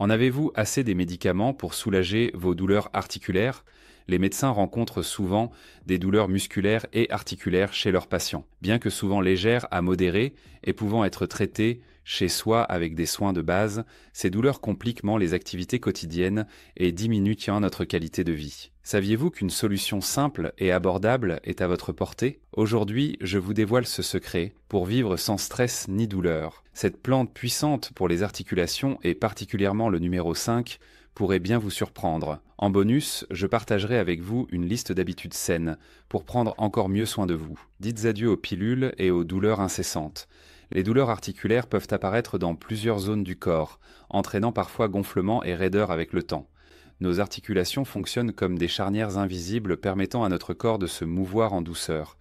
En avez-vous assez des médicaments pour soulager vos douleurs articulaires les médecins rencontrent souvent des douleurs musculaires et articulaires chez leurs patients, bien que souvent légères à modérées et pouvant être traitées chez soi avec des soins de base, ces douleurs compliquent les activités quotidiennes et diminuent notre qualité de vie. Saviez-vous qu'une solution simple et abordable est à votre portée Aujourd'hui, je vous dévoile ce secret pour vivre sans stress ni douleur. Cette plante puissante pour les articulations et particulièrement le numéro 5 pourrait bien vous surprendre. En bonus, je partagerai avec vous une liste d'habitudes saines pour prendre encore mieux soin de vous. Dites adieu aux pilules et aux douleurs incessantes. Les douleurs articulaires peuvent apparaître dans plusieurs zones du corps, entraînant parfois gonflement et raideur avec le temps. Nos articulations fonctionnent comme des charnières invisibles permettant à notre corps de se mouvoir en douceur.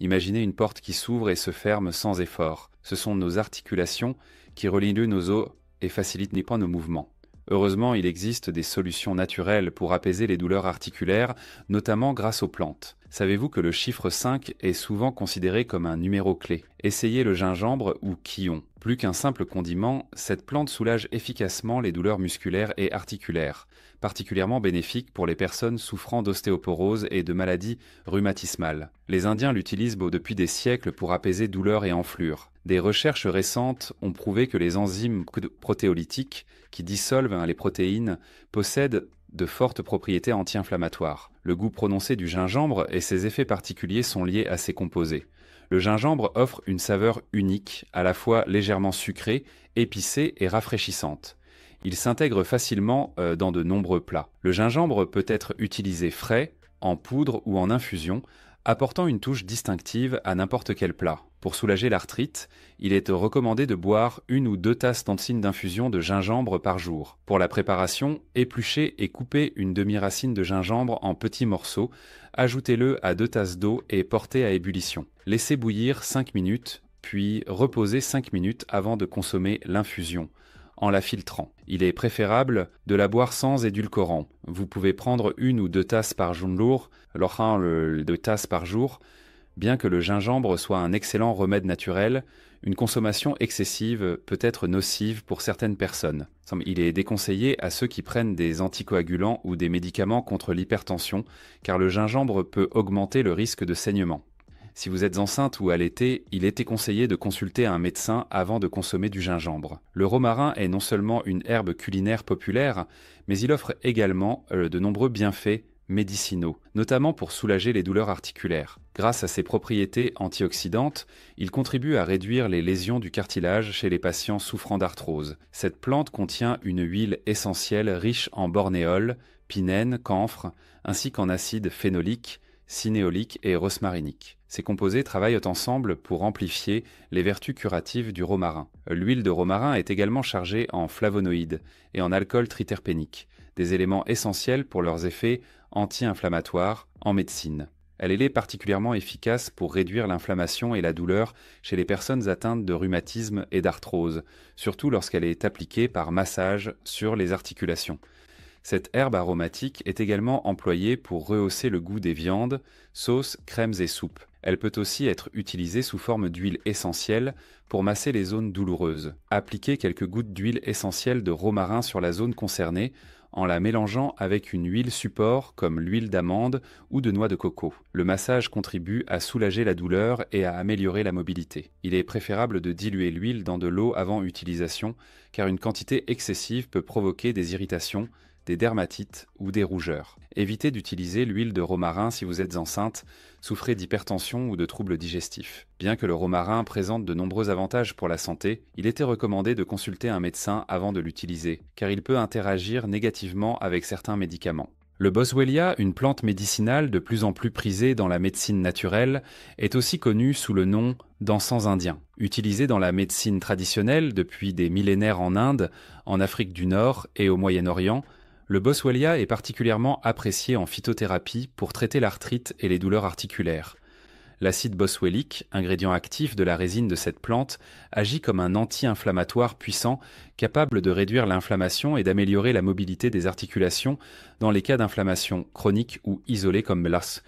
Imaginez une porte qui s'ouvre et se ferme sans effort. Ce sont nos articulations qui relient nos os et facilitent n'est pas nos mouvements. Heureusement, il existe des solutions naturelles pour apaiser les douleurs articulaires, notamment grâce aux plantes. Savez-vous que le chiffre 5 est souvent considéré comme un numéro clé Essayez le gingembre ou quillon. Plus qu'un simple condiment, cette plante soulage efficacement les douleurs musculaires et articulaires, particulièrement bénéfique pour les personnes souffrant d'ostéoporose et de maladies rhumatismales. Les Indiens l'utilisent depuis des siècles pour apaiser douleurs et enflures. Des recherches récentes ont prouvé que les enzymes protéolytiques qui dissolvent les protéines possèdent de fortes propriétés anti-inflammatoires. Le goût prononcé du gingembre et ses effets particuliers sont liés à ses composés. Le gingembre offre une saveur unique, à la fois légèrement sucrée, épicée et rafraîchissante. Il s'intègre facilement euh, dans de nombreux plats. Le gingembre peut être utilisé frais, en poudre ou en infusion, apportant une touche distinctive à n'importe quel plat. Pour soulager l'arthrite, il est recommandé de boire une ou deux tasses d'antine d'infusion de gingembre par jour. Pour la préparation, épluchez et coupez une demi-racine de gingembre en petits morceaux, ajoutez-le à deux tasses d'eau et portez à ébullition. Laissez bouillir 5 minutes, puis reposez 5 minutes avant de consommer l'infusion en la filtrant. Il est préférable de la boire sans édulcorant. Vous pouvez prendre une ou deux tasses par jour, deux tasses par jour, Bien que le gingembre soit un excellent remède naturel, une consommation excessive peut être nocive pour certaines personnes. Il est déconseillé à ceux qui prennent des anticoagulants ou des médicaments contre l'hypertension, car le gingembre peut augmenter le risque de saignement. Si vous êtes enceinte ou allaitée, il était conseillé de consulter un médecin avant de consommer du gingembre. Le romarin est non seulement une herbe culinaire populaire, mais il offre également euh, de nombreux bienfaits médicinaux, notamment pour soulager les douleurs articulaires. Grâce à ses propriétés antioxydantes, il contribue à réduire les lésions du cartilage chez les patients souffrant d'arthrose. Cette plante contient une huile essentielle riche en bornéole pinène, camphre, ainsi qu'en acides phénoliques, cinéoliques et rosmariniques. Ces composés travaillent ensemble pour amplifier les vertus curatives du romarin. L'huile de romarin est également chargée en flavonoïdes et en alcool triterpénique, des éléments essentiels pour leurs effets anti inflammatoire en médecine. Elle est particulièrement efficace pour réduire l'inflammation et la douleur chez les personnes atteintes de rhumatisme et d'arthrose, surtout lorsqu'elle est appliquée par massage sur les articulations. Cette herbe aromatique est également employée pour rehausser le goût des viandes, sauces, crèmes et soupes. Elle peut aussi être utilisée sous forme d'huile essentielle pour masser les zones douloureuses. Appliquez quelques gouttes d'huile essentielle de romarin sur la zone concernée en la mélangeant avec une huile support comme l'huile d'amande ou de noix de coco. Le massage contribue à soulager la douleur et à améliorer la mobilité. Il est préférable de diluer l'huile dans de l'eau avant utilisation car une quantité excessive peut provoquer des irritations des dermatites ou des rougeurs. Évitez d'utiliser l'huile de romarin si vous êtes enceinte, souffrez d'hypertension ou de troubles digestifs. Bien que le romarin présente de nombreux avantages pour la santé, il était recommandé de consulter un médecin avant de l'utiliser, car il peut interagir négativement avec certains médicaments. Le boswellia, une plante médicinale de plus en plus prisée dans la médecine naturelle, est aussi connue sous le nom d'encens indien. Utilisé dans la médecine traditionnelle depuis des millénaires en Inde, en Afrique du Nord et au Moyen-Orient, le boswellia est particulièrement apprécié en phytothérapie pour traiter l'arthrite et les douleurs articulaires. L'acide boswellique, ingrédient actif de la résine de cette plante, agit comme un anti-inflammatoire puissant capable de réduire l'inflammation et d'améliorer la mobilité des articulations dans les cas d'inflammation chronique ou isolée comme l'as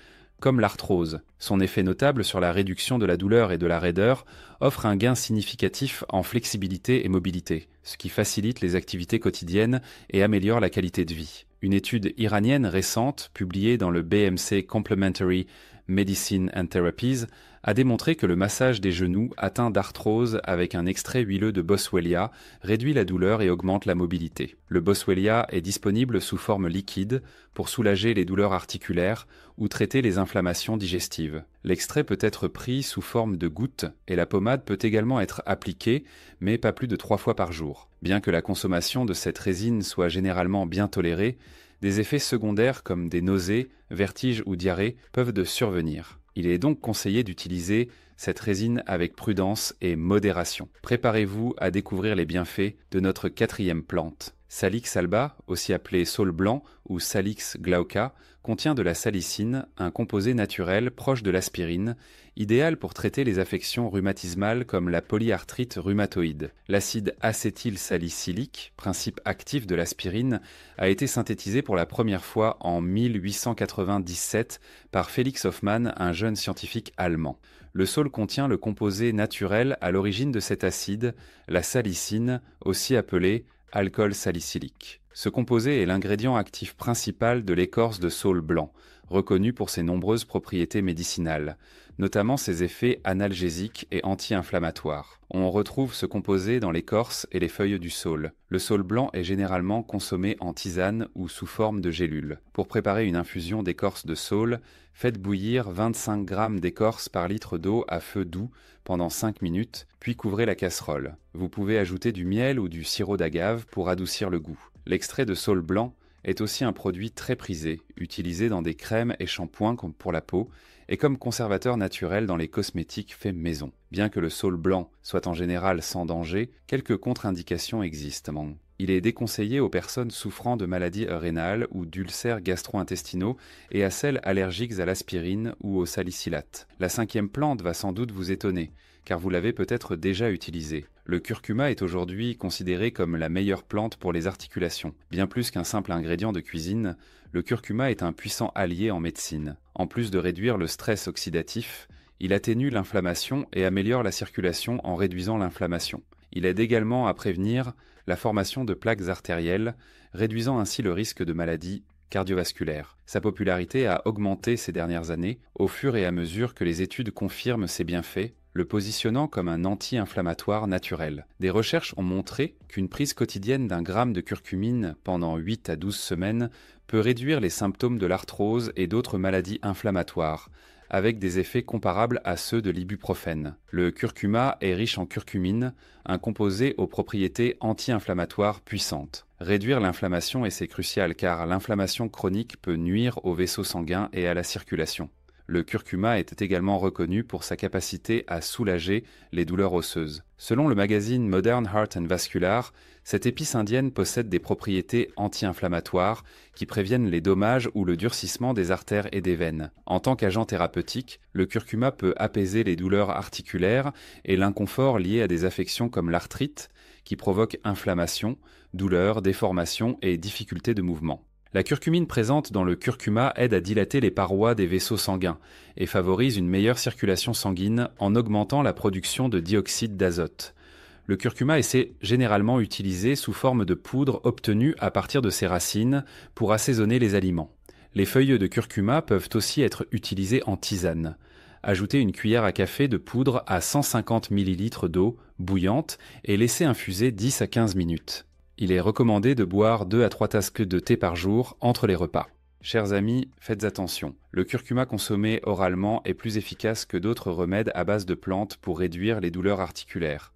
l'arthrose. Son effet notable sur la réduction de la douleur et de la raideur offre un gain significatif en flexibilité et mobilité, ce qui facilite les activités quotidiennes et améliore la qualité de vie. Une étude iranienne récente, publiée dans le BMC Complementary Medicine and Therapies, a démontré que le massage des genoux atteints d'arthrose avec un extrait huileux de boswellia réduit la douleur et augmente la mobilité. Le boswellia est disponible sous forme liquide pour soulager les douleurs articulaires ou traiter les inflammations digestives. L'extrait peut être pris sous forme de gouttes et la pommade peut également être appliquée, mais pas plus de trois fois par jour. Bien que la consommation de cette résine soit généralement bien tolérée, des effets secondaires comme des nausées, vertiges ou diarrhées peuvent de survenir. Il est donc conseillé d'utiliser cette résine avec prudence et modération. Préparez-vous à découvrir les bienfaits de notre quatrième plante. Salix alba, aussi appelée saule blanc ou Salix glauca, contient de la salicine, un composé naturel proche de l'aspirine, idéal pour traiter les affections rhumatismales comme la polyarthrite rhumatoïde. L'acide acétylsalicylique, principe actif de l'aspirine, a été synthétisé pour la première fois en 1897 par Felix Hoffmann, un jeune scientifique allemand. Le sol contient le composé naturel à l'origine de cet acide, la salicine, aussi appelée alcool salicylique. Ce composé est l'ingrédient actif principal de l'écorce de saule blanc, reconnu pour ses nombreuses propriétés médicinales, notamment ses effets analgésiques et anti-inflammatoires. On retrouve ce composé dans l'écorce et les feuilles du saule. Le saule blanc est généralement consommé en tisane ou sous forme de gélules. Pour préparer une infusion d'écorce de saule, faites bouillir 25 g d'écorce par litre d'eau à feu doux pendant 5 minutes, puis couvrez la casserole. Vous pouvez ajouter du miel ou du sirop d'agave pour adoucir le goût. L'extrait de saule blanc est aussi un produit très prisé, utilisé dans des crèmes et shampoings pour la peau et comme conservateur naturel dans les cosmétiques faits maison. Bien que le saule blanc soit en général sans danger, quelques contre-indications existent il est déconseillé aux personnes souffrant de maladies rénales ou d'ulcères gastro-intestinaux et à celles allergiques à l'aspirine ou au salicylate. La cinquième plante va sans doute vous étonner, car vous l'avez peut-être déjà utilisée. Le curcuma est aujourd'hui considéré comme la meilleure plante pour les articulations. Bien plus qu'un simple ingrédient de cuisine, le curcuma est un puissant allié en médecine. En plus de réduire le stress oxydatif, il atténue l'inflammation et améliore la circulation en réduisant l'inflammation. Il aide également à prévenir la formation de plaques artérielles, réduisant ainsi le risque de maladies cardiovasculaires. Sa popularité a augmenté ces dernières années au fur et à mesure que les études confirment ses bienfaits, le positionnant comme un anti-inflammatoire naturel. Des recherches ont montré qu'une prise quotidienne d'un gramme de curcumine pendant 8 à 12 semaines peut réduire les symptômes de l'arthrose et d'autres maladies inflammatoires, avec des effets comparables à ceux de l'ibuprofène. Le curcuma est riche en curcumine, un composé aux propriétés anti-inflammatoires puissantes. Réduire l'inflammation, et c'est crucial car l'inflammation chronique peut nuire aux vaisseaux sanguins et à la circulation. Le curcuma était également reconnu pour sa capacité à soulager les douleurs osseuses. Selon le magazine Modern Heart and Vascular, cette épice indienne possède des propriétés anti-inflammatoires qui préviennent les dommages ou le durcissement des artères et des veines. En tant qu'agent thérapeutique, le curcuma peut apaiser les douleurs articulaires et l'inconfort lié à des affections comme l'arthrite, qui provoque inflammation, douleur, déformation et difficultés de mouvement. La curcumine présente dans le curcuma aide à dilater les parois des vaisseaux sanguins et favorise une meilleure circulation sanguine en augmentant la production de dioxyde d'azote. Le curcuma est généralement utilisé sous forme de poudre obtenue à partir de ses racines pour assaisonner les aliments. Les feuilles de curcuma peuvent aussi être utilisées en tisane. Ajoutez une cuillère à café de poudre à 150 ml d'eau bouillante et laissez infuser 10 à 15 minutes il est recommandé de boire 2 à 3 tasques de thé par jour entre les repas. Chers amis, faites attention. Le curcuma consommé oralement est plus efficace que d'autres remèdes à base de plantes pour réduire les douleurs articulaires.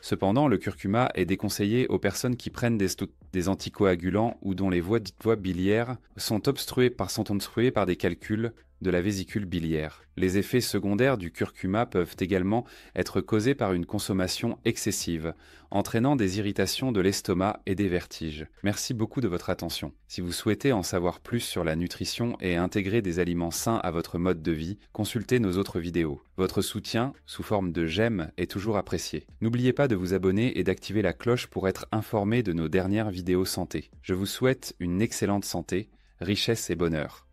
Cependant, le curcuma est déconseillé aux personnes qui prennent des, anticoagulants ou dont les voies biliaires sont par, sont obstruées par des calculs, de la vésicule biliaire. Les effets secondaires du curcuma peuvent également être causés par une consommation excessive, entraînant des irritations de l'estomac et des vertiges. Merci beaucoup de votre attention. Si vous souhaitez en savoir plus sur la nutrition et intégrer des aliments sains à votre mode de vie, consultez nos autres vidéos. Votre soutien, sous forme de j'aime, est toujours apprécié. N'oubliez pas de vous abonner et d'activer la cloche pour être informé de nos dernières vidéos santé. Je vous souhaite une excellente santé, richesse et bonheur.